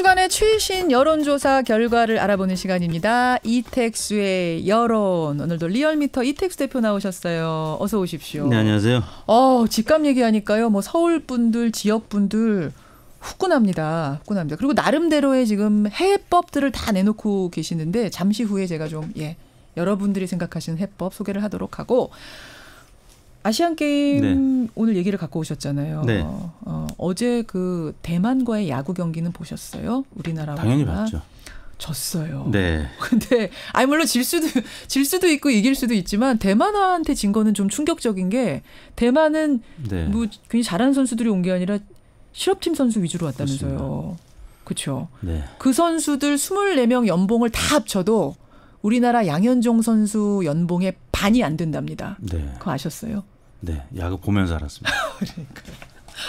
주간의 최신 여론조사 결과를 알아보는 시간입니다. 이텍스의 여론. 오늘도 리얼미터 이텍스 대표 나오셨어요. 어서 오십시오. 네, 안녕하세요. 어, 집값 얘기하니까요. 뭐 서울 분들, 지역 분들 후끈합니다. 후끈합니다. 그리고 나름대로의 지금 해법들을 다 내놓고 계시는데 잠시 후에 제가 좀 예. 여러분들이 생각하시는 해법 소개를 하도록 하고 아시안 게임 네. 오늘 얘기를 갖고 오셨잖아요. 네. 어, 어제 그 대만과의 야구 경기는 보셨어요? 우리나라와 당연히 봤죠. 졌어요. 네. 근데 아니 물론 질 수도 질 수도 있고 이길 수도 있지만 대만한테 진 거는 좀 충격적인 게 대만은 네. 뭐 굉장히 잘하는 선수들이 온 게 아니라 실업팀 선수 위주로 왔다면서요. 그렇죠. 네. 그 선수들 24명 연봉을 다 합쳐도 우리나라 양현종 선수 연봉의 반이 안 된답니다. 네. 그거 아셨어요? 네, 야구 보면서 알았습니다. 그러니까.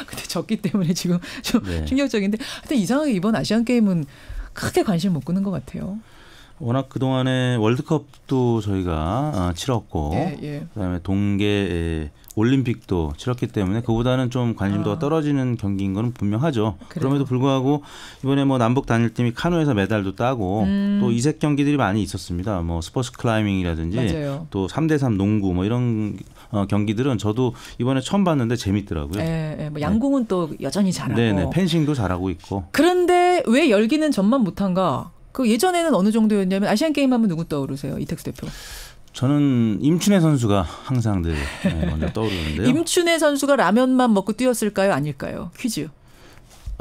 근데 졌기 때문에 지금 좀 네. 충격적인데 하여튼 이상하게 이번 아시안 게임은 크게 관심 못 끄는 것 같아요. 워낙 그 동안에 월드컵도 저희가 어, 치렀고 예, 예. 그다음에 동계 올림픽도 치렀기 때문에 그보다는 좀 관심도가 아. 떨어지는 경기인 건 분명하죠. 그래요. 그럼에도 불구하고 이번에 뭐 남북 단일팀이 카누에서 메달도 따고 음. 또 이색 경기들이 많이 있었습니다. 뭐 스포츠 클라이밍이라든지 또 3대3 농구 뭐 이런 어, 경기들은 저도 이번에 처음 봤는데 재밌더라고요. 예, 예. 뭐 네. 양궁은 네. 또 여전히 잘하고. 네네. 네. 펜싱도 잘하고 있고. 그런데 왜 열기는 전만 못한가? 그 예전에는 어느 정도였냐면 아시안 게임 하면 누구 떠오르세요? 이택수 대표. 저는 임춘혜 선수가 항상 늘 네, 먼저 떠오르는데요. 임춘혜 선수가 라면만 먹고 뛰었을까요? 아닐까요? 퀴즈.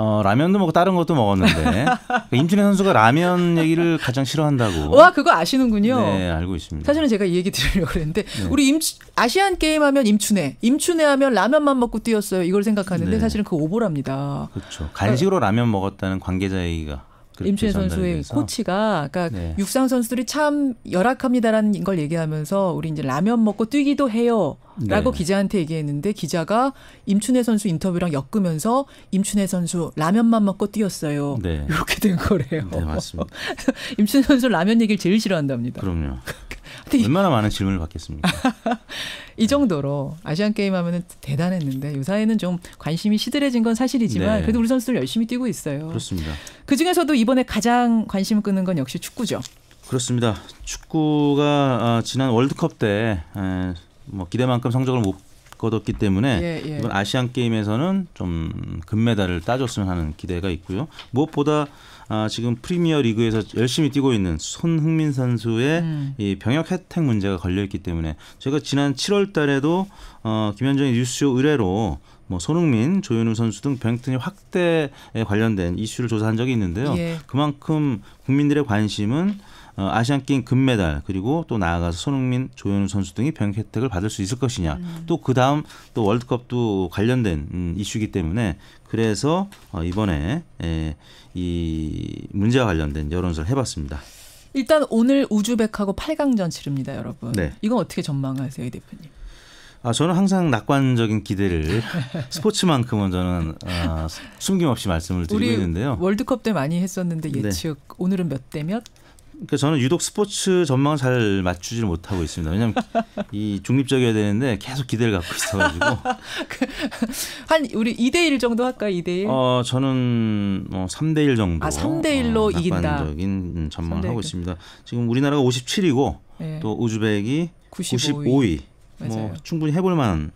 어, 라면도 먹고 다른 것도 먹었는데 임준현 선수가 라면 얘기를 가장 싫어한다고. 와 그거 아시는군요. 네 알고 있습니다. 사실은 제가 이 얘기 드리려고 그랬는데 네. 우리 임 아시안 게임 하면 임춘애, 임춘애 하면 라면만 먹고 뛰었어요. 이걸 생각하는데 네. 사실은 그 오보랍니다. 그렇죠. 간식으로 어. 라면 먹었다는 관계자 얘기가. 그 임춘혜 선수의 코치가 그러니까 네. 육상 선수들이 참 열악합니다라는 걸 얘기하면서 우리 이제 라면 먹고 뛰기도 해요. 라고 네. 기자한테 얘기했는데 기자가 임춘혜 선수 인터뷰랑 엮으면서 임춘혜 선수 라면만 먹고 뛰었어요. 네. 이렇게 된 거래요. 네, 맞습니다. 임춘혜 선수 라면 얘기를 제일 싫어한답니다. 그럼요. 얼마나 많은 질문을 받겠습니까? 이 정도로 아시안 게임 하면은 대단했는데 요사이는 좀 관심이 시들해진 건 사실이지만 네. 그래도 우리 선수들 열심히 뛰고 있어요. 그렇습니다. 그 중에서도 이번에 가장 관심 끄는 건 역시 축구죠. 그렇습니다. 축구가 아, 지난 월드컵 때뭐 기대만큼 성적을 못 거뒀기 때문에 예, 예. 이번 아시안 게임에서는 좀 금메달을 따줬으면 하는 기대가 있고요. 무엇보다 아, 지금 프리미어 리그에서 열심히 뛰고 있는 손흥민 선수의 음. 이 병역 혜택 문제가 걸려 있기 때문에 제가 지난 7월 달에도 어, 김현정의 뉴스쇼 의뢰로 뭐 손흥민, 조현우 선수 등 병역등의 확대에 관련된 이슈를 조사한 적이 있는데요. 예. 그만큼 국민들의 관심은 어, 아시안 게임 금메달 그리고 또 나아가서 손흥민, 조현우 선수 등이 병역 혜택을 받을 수 있을 것이냐. 음. 또그 다음 또 월드컵도 관련된 음, 이슈이기 때문에 그래서 어, 이번에 에, 예, 이 문제와 관련된 여론조사를 해봤습니다. 일단 오늘 우즈벡하고 8강전 치릅니다, 여러분. 네. 이건 어떻게 전망하세요, 이 대표님? 아 저는 항상 낙관적인 기대를 스포츠만큼은 저는 아, 숨김없이 말씀을 드리고 있는데요. 월드컵 때 많이 했었는데 네. 예측 네. 오늘은 몇 대 몇? 그러니까 저는 유독 스포츠 전망을 잘 맞추질 못하고 있습니다. 왜냐하면 이 중립적이어야 되는데 계속 기대를 갖고 있어가지고 그, 한 우리 2대1 정도 할까요? 2대1? 어 저는 뭐 3대1 정도. 아 3대1로 어, 이긴다. 낙관적인 음, 전망을 하고 있습니다. 지금 우리나라가 57이고 네. 또 우즈벡이 95위. 95위. 뭐 충분히 해볼 만한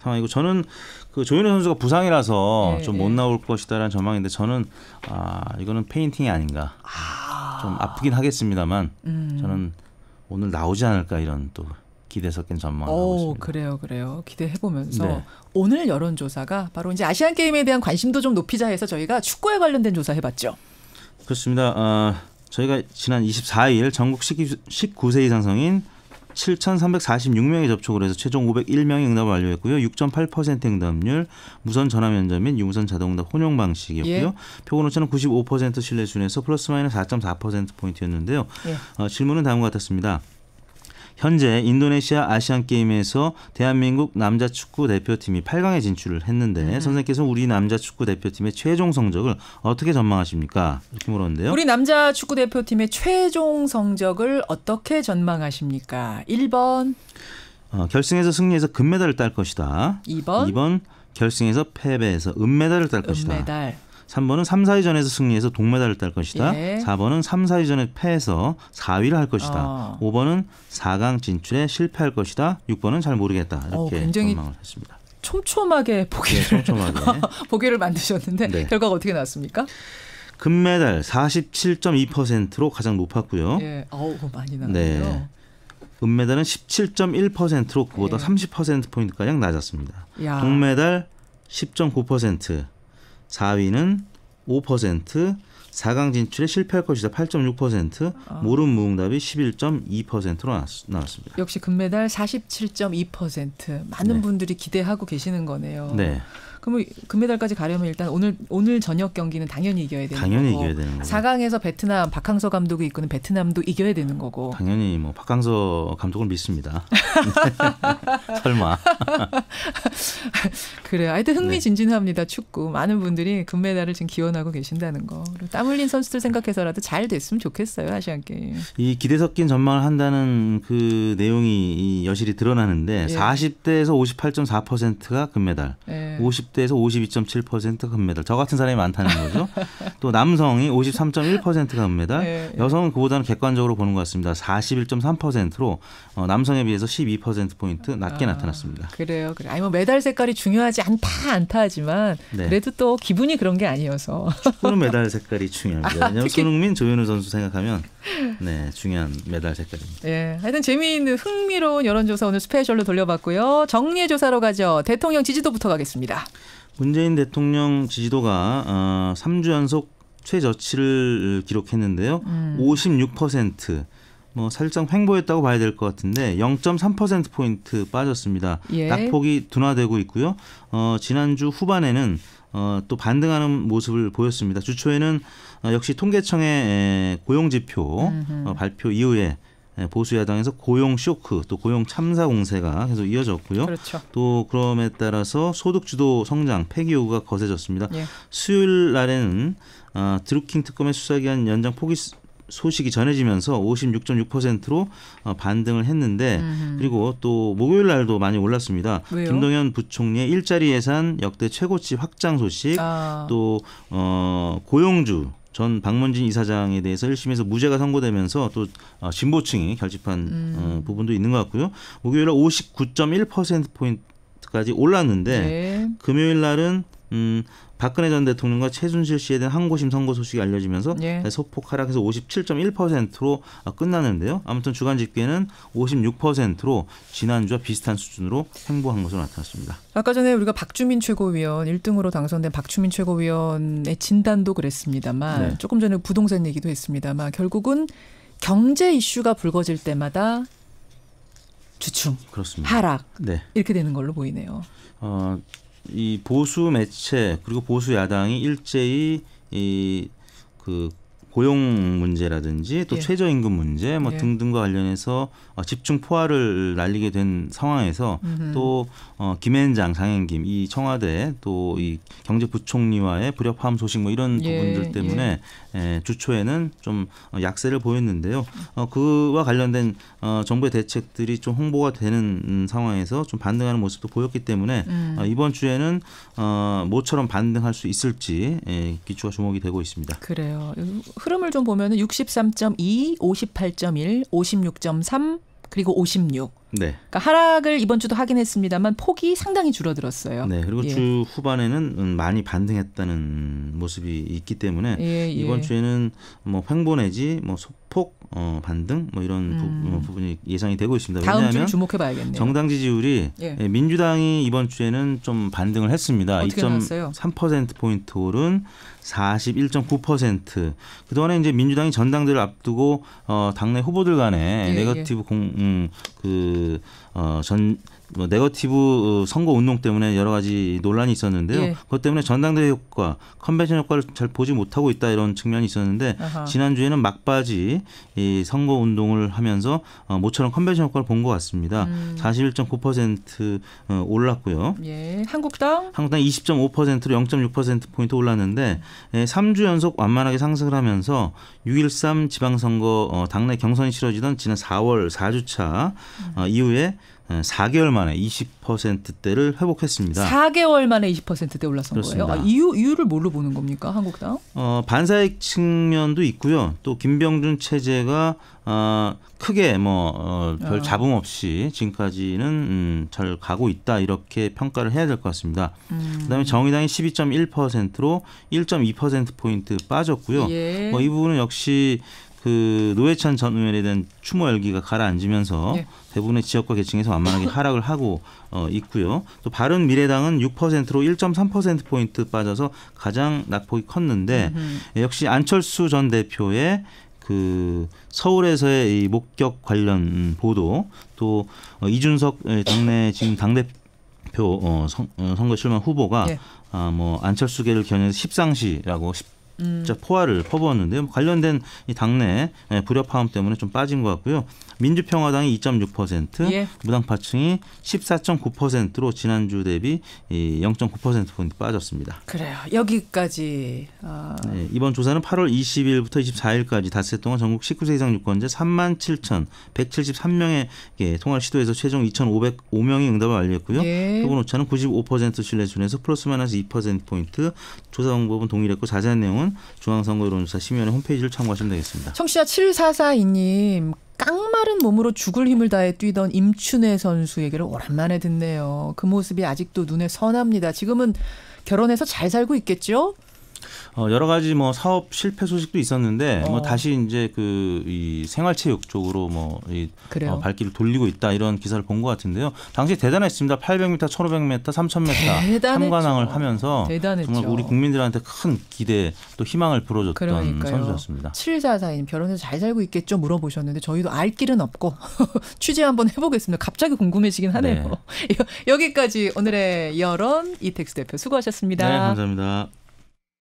상황이고 저는 그조윤호 선수가 부상이라서 네, 좀못 네. 나올 것이다라는 전망인데 저는 아 이거는 페인팅이 아닌가. 아. 좀 아프긴 하겠습니다만 음. 저는 오늘 나오지 않을까 이런 또 기대 섞인 전망을 오, 하고 있습니다. 그래요, 그래요. 기대해 보면서 네. 오늘 여론조사가 바로 이제 아시안 게임에 대한 관심도 좀 높이자 해서 저희가 축구에 관련된 조사 해봤죠. 그렇습니다. 어, 저희가 지난 24일 전국 19세 이상 성인 7,346명이 접촉을 해서 최종 501명이 응답을 완료했고요. 6.8% 응답률, 무선 전화 면접 및 유무선 자동응답 혼용 방식이었고요. 예. 표본 오차는 95% 신뢰 준에서 플러스 마이너스 4.4% 포인트였는데요. 예. 어, 질문은 다음과 같았습니다. 현재 인도네시아 아시안 게임에서 대한민국 남자 축구 대표팀이 8강에 진출을 했는데 음. 선생님께서 우리 남자 축구 대표팀의 최종 성적을 어떻게 전망하십니까? 이렇게 물었는데요. 우리 남자 축구 대표팀의 최종 성적을 어떻게 전망하십니까? 1번 어, 결승에서 승리해서 금메달을 딸 것이다. 2번 2번 결승에서 패배해서 은메달을 딸 것이다. 3번은 3, 4위전에서 승리해서 동메달을 딸 것이다. 예. 4번은 3, 4위전에 패해서 4위를 할 것이다. 어. 아. 5번은 4강 진출에 실패할 것이다. 6번은 잘 모르겠다. 이렇게 어, 전망을 했습니다. 촘촘하게 보기를 네, 촘촘하게. 보기를 만드셨는데 네. 결과가 어떻게 나왔습니까? 금메달 47.2%로 가장 높았고요. 예. 어우, 많이 나네요. 네. 은메달은 17.1%로 그보다 예. 30% 포인트 가량 낮았습니다. 야. 동메달 10.9%, 4위는 5%, 4강 진출에 실패할 것이다 8.6%, 아. 모른 무응답이 11.2%로 나왔, 습니다 역시 금메달 47.2% 많은 네. 분들이 기대하고 계시는 거네요. 네. 그러 금메달까지 가려면 일단 오늘 오늘 저녁 경기는 당연히 이겨야 되는 당연히 거고. 이겨야 되는 거 4강에서 베트남 박항서 감독이 이끄는 베트남도 이겨야 되는 거고. 당연히 뭐 박항서 감독을 믿습니다. 설마. 그래요. 하여튼 흥미진진합니다. 네. 축구. 많은 분들이 금메달을 지금 기원하고 계신다는 거. 땀 흘린 선수들 생각해서라도 잘 됐으면 좋겠어요. 아시안 게임. 이 기대 섞인 전망을 한다는 그 내용이 여실히 드러나는데 예. 40대에서 58.4%가 금메달, 예. 50 50대에서 52.7%가 금메달. 저 같은 사람이 많다는 거죠. 또 남성이 53.1%가 금메달, 네, 여성은 그보다는 객관적으로 보는 것 같습니다. 41.3%로 어, 남성에 비해서 12% 포인트 낮게 아, 나타났습니다. 그래요, 그래. 아니 뭐 메달 색깔이 중요하지 않다 않다지만 하 네. 그래도 또 기분이 그런 게 아니어서 축구는 메달 색깔이 중요합니다. 아, 왜냐하면 특히... 손흥민, 조현우 선수 생각하면 네, 중요한 메달 색깔입니다. 예, 하여튼 재미있는 흥미로운 여론조사 오늘 스페셜로 돌려봤고요. 정리 조사로 가죠. 대통령 지지도부터 가겠습니다. 문재인 대통령 지지도가 어, 3주 연속 최저치를 기록했는데요. 음. 56%. 뭐 살짝 횡보했다고 봐야 될 것 같은데 0.3% 포인트 빠졌습니다. 예. 낙폭이 둔화되고 있고요. 어, 지난주 후반에는 어, 또 반등하는 모습을 보였습니다. 주초에는 어, 역시 통계청의 고용지표 어, 발표 이후에 보수 야당에서 고용 쇼크 또 고용 참사 공세가 계속 이어졌고요. 그렇죠. 또 그럼에 따라서 소득 주도 성장 폐기 요구가 거세졌습니다. 예. 수요일 날에는 어, 드루킹 특검의 수사기한 연장 포기 소식이 전해지면서 56.6%로 어, 반등을 했는데 음흠. 그리고 또 목요일 날도 많이 올랐습니다. 왜요? 김동연 부총리의 일자리 예산 역대 최고치 확장 소식 아. 또 어, 고용주 전 박문진 이사장에 대해서 1심에서 무죄가 선고되면서 또 어, 진보층이 결집한 어, 음. 부분도 있는 것 같고요. 목요일 날59.1% 포인트까지 올랐는데 네. 금요일 날은 음, 박근혜 전 대통령과 최순실 씨에 대한 항고심 선고 소식이 알려지면서 예. 소폭 하락해서 57.1%로 아, 끝났는데요 아무튼 주간 집계는 56%로 지난주와 비슷한 수준으로 횡보한 것으로 나타났습니다. 아까 전에 우리가 박주민 최고위원 1등으로 당선된 박주민 최고위원의 진단도 그랬습니다만 네. 조금 전에 부동산 얘기도 했습니다만 결국은 경제 이슈가 불거질 때마다 주춤, 그렇습니다. 하락 네. 이렇게 되는 걸로 보이네요. 어, 이 보수 매체 그리고 보수 야당이 일제히 이 그 고용 문제라든지 또 예. 최저임금 문제 뭐 예. 등등과 관련해서 어, 집중 포화를 날리게 된 상황에서 음흠. 또 어, 김앤장 장현김 이 청와대 또 이 경제부총리와의 불협화음 소식 뭐 이런 예. 부분들 때문에 예. 예, 주초에는 좀 어, 약세를 보였는데요. 어, 그와 관련된 어, 정부의 대책들이 좀 홍보가 되는 음, 상황에서 좀 반등하는 모습도 보였기 때문에 음. 어, 이번 주에는 어, 모처럼 반등할 수 있을지 예, 기초가 주목이 되고 있습니다. 그래요. 흐름을 좀보면 63.2, 58.1, 56.3, 그리고 56. 네. 그러니까 하락을 이번 주도 확인 했습니다만 폭이 상당히 줄어들었어요. 네. 그리고 예. 주 후반에는 음, 많이 반등했다는 모습이 있기 때문에 예, 예. 이번 주에는 뭐 횡보 내지 뭐 소폭 어, 반등 뭐 이런 음. 뭐 부, 분이 예상이 되고 있습니다. 왜냐하면 정당 지지율이 예. 예. 민주당이 이번 주에는 좀 반등을 했습니다. 2.3% 포인트 오른 41.9%. 그동안에 이제 민주당이 전당대를 앞두고 어, 당내 후보들 간에 예, 예. 네거티브 예. 공그 음, 그, 어, 전뭐 네거티브 어, 선거 운동 때문에 여러 가지 논란이 있었는데요. 예. 그것 때문에 전당대회 효과, 컨벤션 효과를 잘 보지 못하고 있다 이런 측면이 있었는데 아하. 지난주에는 막바지 이 선거 운동을 하면서 어, 모처럼 컨벤션 효과를 본 것 같습니다. 음. 41.9% 어, 올랐고요. 예. 한국당 한국당 20.5%로 0.6% 포인트 올랐는데 음. 예, 3주 연속 완만하게 상승을 하면서 6.13 지방선거 어, 당내 경선이 치러지던 지난 4월 4주차 음. 어, 이후에 4개월 만에 20%대를 회복했습니다. 4개월 만에 20%대 올라선 그렇습니다. 거예요? 아, 이유 이유를 뭘로 보는 겁니까? 한국당? 어, 반사익 측면도 있고요. 또 김병준 체제가 어, 크게 뭐별 어, 아. 잡음 없이 지금까지는 음, 잘 가고 있다 이렇게 평가를 해야 될 것 같습니다. 음. 그다음에 정의당이 12.1%로 1.2% 포인트 빠졌고요. 예. 뭐이 부분은 역시 그 노회찬 전 의원에 대한 추모 열기가 가라앉으면서 네. 대부분의 지역과 계층에서 완만하게 하락을 하고 어, 있고요. 또 바른 미래당은 6%로 1.3% 포인트 빠져서 가장 낙폭이 컸는데 음흠. 역시 안철수 전 대표의 그 서울에서의 이 목격 관련 음, 보도 또 어, 이준석 예, 당내 지금 당 대표 어, 선, 어, 거 출마 후보가 네. 예. 아뭐 안철수계를 겨냥해서 십상시라고 음. 포화를 퍼부었는데요. 관련된 이 당내 예, 불협화음 때문에 좀 빠진 것 같고요. 민주평화당이 2.6%, 예. 무당파층이 14.9%로 지난주 대비 0.9%포인트 빠졌습니다. 그래요. 여기까지. 어. 네, 이번 조사는 8월 20일부터 24일까지 닷새 동안 전국 19세 이상 유권자 3만 7,173명의 통화를 시도해서 최종 2,505명이 응답을 완료했고요. 예. 표본 오차는 95% 신뢰 순에서 플러스 마이너스 2%포인트 조사 방법은 동일했고 자세한 내용은 2 0 중앙선거여론조사 심의위원회 홈페이지를 참고하시면 되겠습니다. 청취자 7442님 깡마른 몸으로 죽을 힘을 다해 뛰던 임춘혜 선수 얘기를 오랜만에 듣네요. 그 모습이 아직도 눈에 선합니다. 지금은 결혼해서 잘 살고 있겠죠? 어, 여러 가지 뭐 사업 실패 소식도 있었는데 어. 뭐 다시 이제 그 이 생활체육 쪽으로 뭐이 어, 발길을 돌리고 있다 이런 기사를 본 것 같은데요. 당시 대단했습니다. 800m, 1,500m, 3,000m 삼관왕을 하면서 대단했죠. 정말 우리 국민들한테 큰 기대 또 희망을 불어줬던 그러니까요. 선수였습니다. 7 4 4인 결혼해서 잘 살고 있겠죠 물어보셨는데 저희도 알 길은 없고 취재 한번 해보겠습니다. 갑자기 궁금해지긴 하네요. 네. 여기까지 오늘의 여론 이텍스 대표 수고하셨습니다. 네, 감사합니다.